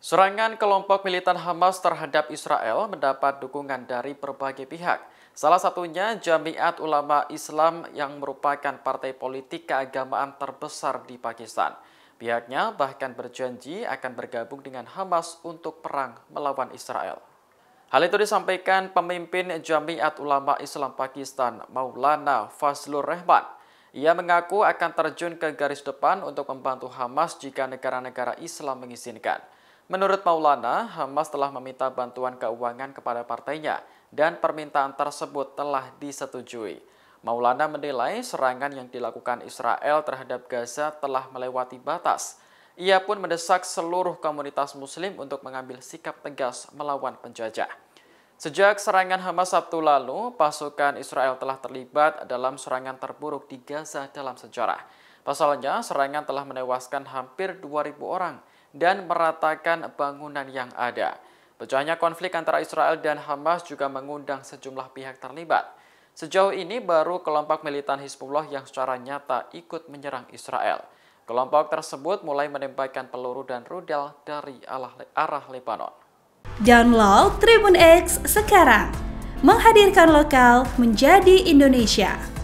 Serangan kelompok militan Hamas terhadap Israel mendapat dukungan dari berbagai pihak. Salah satunya Jamiat Ulama Islam yang merupakan partai politik keagamaan terbesar di Pakistan. Pihaknya bahkan berjanji akan bergabung dengan Hamas untuk perang melawan Israel. Hal itu disampaikan pemimpin Jamiat Ulama Islam Pakistan Maulana Fazlur Rehman. Ia mengaku akan terjun ke garis depan untuk membantu Hamas jika negara-negara Islam mengizinkan. Menurut Maulana, Hamas telah meminta bantuan keuangan kepada partainya dan permintaan tersebut telah disetujui. Maulana menilai serangan yang dilakukan Israel terhadap Gaza telah melewati batas. Ia pun mendesak seluruh komunitas muslim untuk mengambil sikap tegas melawan penjajah. Sejak serangan Hamas Sabtu lalu, pasukan Israel telah terlibat dalam serangan terburuk di Gaza dalam sejarah. Pasalnya, serangan telah menewaskan hampir 2.000 orang – dan meratakan bangunan yang ada. Pecahnya konflik antara Israel dan Hamas juga mengundang sejumlah pihak terlibat. Sejauh ini baru kelompok militan Hizbullah yang secara nyata ikut menyerang Israel. Kelompok tersebut mulai menembakkan peluru dan rudal dari arah Lebanon. Download Tribun X sekarang. Menghadirkan lokal menjadi Indonesia.